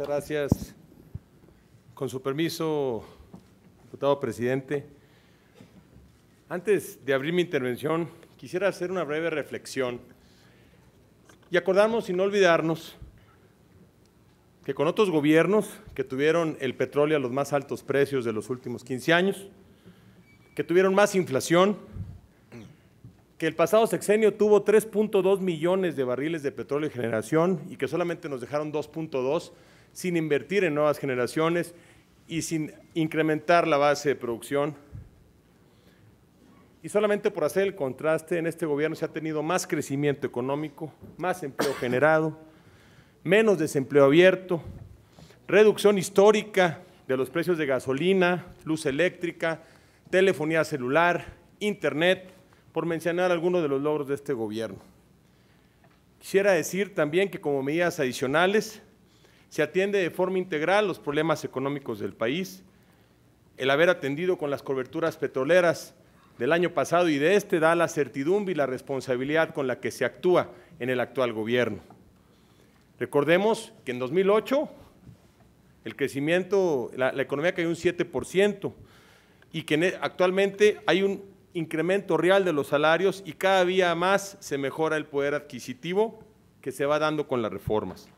Muchas gracias. Con su permiso, diputado presidente, antes de abrir mi intervención, quisiera hacer una breve reflexión y acordarnos sin olvidarnos que con otros gobiernos que tuvieron el petróleo a los más altos precios de los últimos 15 años, que tuvieron más inflación, que el pasado sexenio tuvo 3.2 millones de barriles de petróleo en generación y que solamente nos dejaron 2.2, sin invertir en nuevas generaciones y sin incrementar la base de producción. Y solamente por hacer el contraste, en este gobierno se ha tenido más crecimiento económico, más empleo generado, menos desempleo abierto, reducción histórica de los precios de gasolina, luz eléctrica, telefonía celular, internet, por mencionar algunos de los logros de este gobierno. Quisiera decir también que como medidas adicionales se atiende de forma integral los problemas económicos del país. El haber atendido con las coberturas petroleras del año pasado y de este da la certidumbre y la responsabilidad con la que se actúa en el actual gobierno. Recordemos que en 2008 el crecimiento, la, la economía cayó un 7% y que e, actualmente hay un incremento real de los salarios y cada día más se mejora el poder adquisitivo que se va dando con las reformas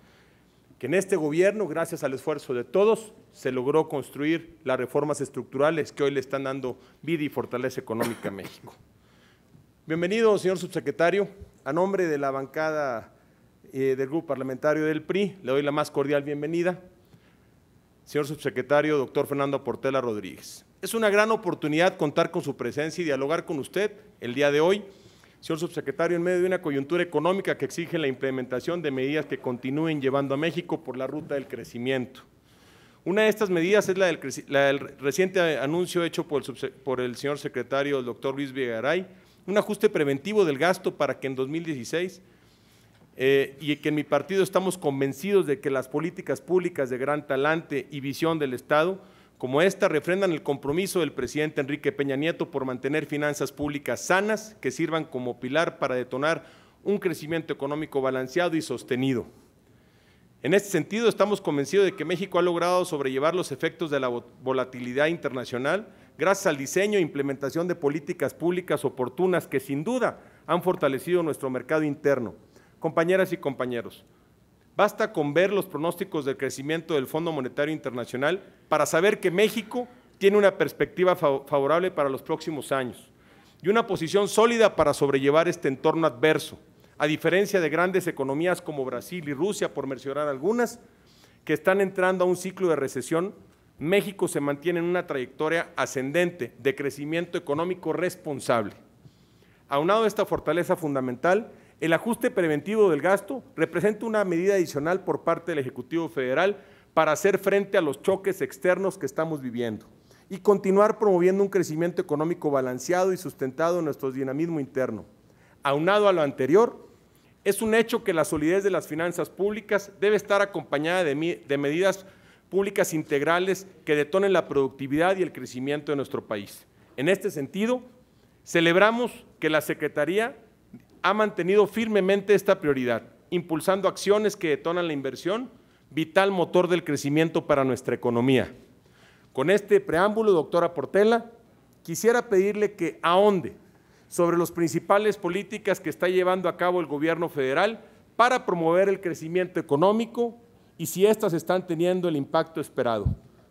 que en este gobierno, gracias al esfuerzo de todos, se logró construir las reformas estructurales que hoy le están dando vida y fortaleza económica a México. Bienvenido, señor subsecretario. A nombre de la bancada eh, del Grupo Parlamentario del PRI, le doy la más cordial bienvenida. Señor subsecretario, doctor Fernando Portela Rodríguez. Es una gran oportunidad contar con su presencia y dialogar con usted el día de hoy Señor subsecretario, en medio de una coyuntura económica que exige la implementación de medidas que continúen llevando a México por la ruta del crecimiento. Una de estas medidas es la del, reciente anuncio hecho por el, señor secretario, el doctor Luis Vigaray, un ajuste preventivo del gasto para que en 2016, eh, y que en mi partido estamos convencidos de que las políticas públicas de gran talante y visión del Estado como esta refrendan el compromiso del presidente Enrique Peña Nieto por mantener finanzas públicas sanas que sirvan como pilar para detonar un crecimiento económico balanceado y sostenido. En este sentido, estamos convencidos de que México ha logrado sobrellevar los efectos de la volatilidad internacional gracias al diseño e implementación de políticas públicas oportunas que sin duda han fortalecido nuestro mercado interno. Compañeras y compañeros, Basta con ver los pronósticos del crecimiento del Fondo Monetario Internacional para saber que México tiene una perspectiva favorable para los próximos años y una posición sólida para sobrellevar este entorno adverso, a diferencia de grandes economías como Brasil y Rusia, por mencionar algunas, que están entrando a un ciclo de recesión, México se mantiene en una trayectoria ascendente de crecimiento económico responsable. Aunado a esta fortaleza fundamental, el ajuste preventivo del gasto representa una medida adicional por parte del Ejecutivo Federal para hacer frente a los choques externos que estamos viviendo y continuar promoviendo un crecimiento económico balanceado y sustentado en nuestro dinamismo interno. Aunado a lo anterior, es un hecho que la solidez de las finanzas públicas debe estar acompañada de, de medidas públicas integrales que detonen la productividad y el crecimiento de nuestro país. En este sentido, celebramos que la Secretaría ha mantenido firmemente esta prioridad, impulsando acciones que detonan la inversión, vital motor del crecimiento para nuestra economía. Con este preámbulo, doctora Portela, quisiera pedirle que ahonde sobre las principales políticas que está llevando a cabo el gobierno federal para promover el crecimiento económico y si éstas están teniendo el impacto esperado.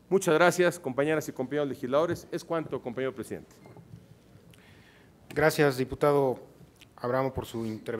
Muchas gracias, compañeras y compañeros legisladores. Es cuanto, compañero presidente. Gracias, diputado Abramo por su intervención.